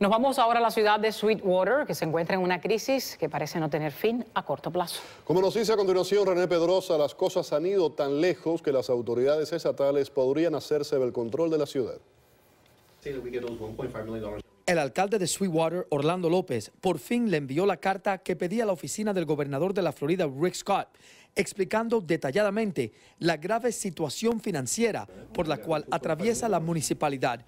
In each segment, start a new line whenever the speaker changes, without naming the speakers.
Nos vamos ahora a la ciudad de Sweetwater, que se encuentra en una crisis que parece no tener fin a corto
plazo. Como nos dice a continuación René Pedrosa, las cosas han ido tan lejos que las autoridades estatales podrían hacerse del control de la ciudad. El
alcalde de Sweetwater, Orlando López, por fin le envió la carta que pedía a la oficina del gobernador de la Florida, Rick Scott, explicando detalladamente la grave situación financiera por la cual atraviesa la municipalidad.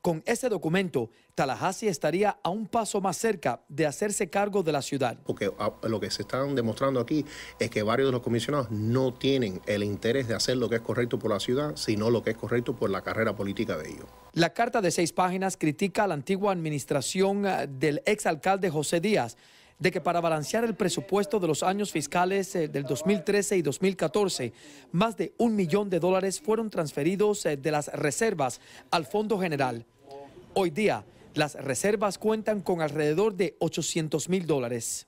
Con ese documento, Tallahassee
estaría a un paso más cerca de hacerse cargo de la ciudad. Porque ah, lo que se están demostrando aquí es que varios de los comisionados no tienen el interés de hacer lo que es correcto por la ciudad, sino lo que es correcto por la carrera política de ellos.
La carta de seis páginas critica a la antigua administración eh, del exalcalde José Díaz de que para balancear el presupuesto de los años fiscales eh, del 2013 y 2014, más de un millón de dólares fueron transferidos eh, de las reservas al Fondo General. Hoy día, las
reservas cuentan con alrededor de 800 mil dólares.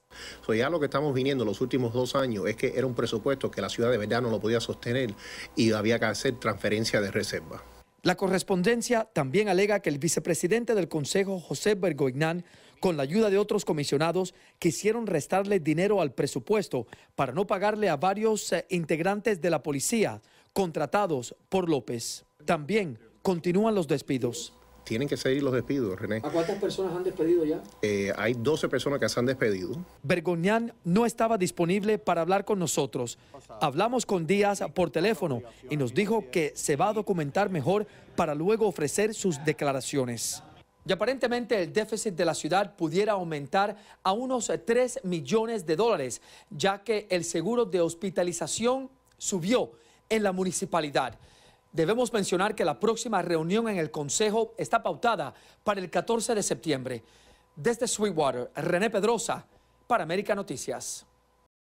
ya lo que estamos viniendo los últimos dos años es que era un presupuesto que la ciudad de verdad no lo podía sostener y había que hacer transferencia de reserva. La correspondencia también alega que el vicepresidente del Consejo, José
Bergoignan con la ayuda de otros comisionados, quisieron restarle dinero al presupuesto para no pagarle a varios eh, integrantes de la policía contratados por
López. También continúan los despidos. Tienen que seguir los despidos, René. ¿A cuántas personas han despedido ya? Eh, hay 12 personas que se han despedido. Bergoñán no estaba
disponible para hablar con nosotros. Hablamos con Díaz por teléfono y nos dijo que se va a documentar mejor para luego ofrecer sus declaraciones. Y aparentemente el déficit de la ciudad pudiera aumentar a unos 3 millones de dólares, ya que el seguro de hospitalización subió en la municipalidad. Debemos mencionar que la próxima reunión en el Consejo está pautada para el 14 de septiembre. Desde Sweetwater, René Pedrosa, para América Noticias.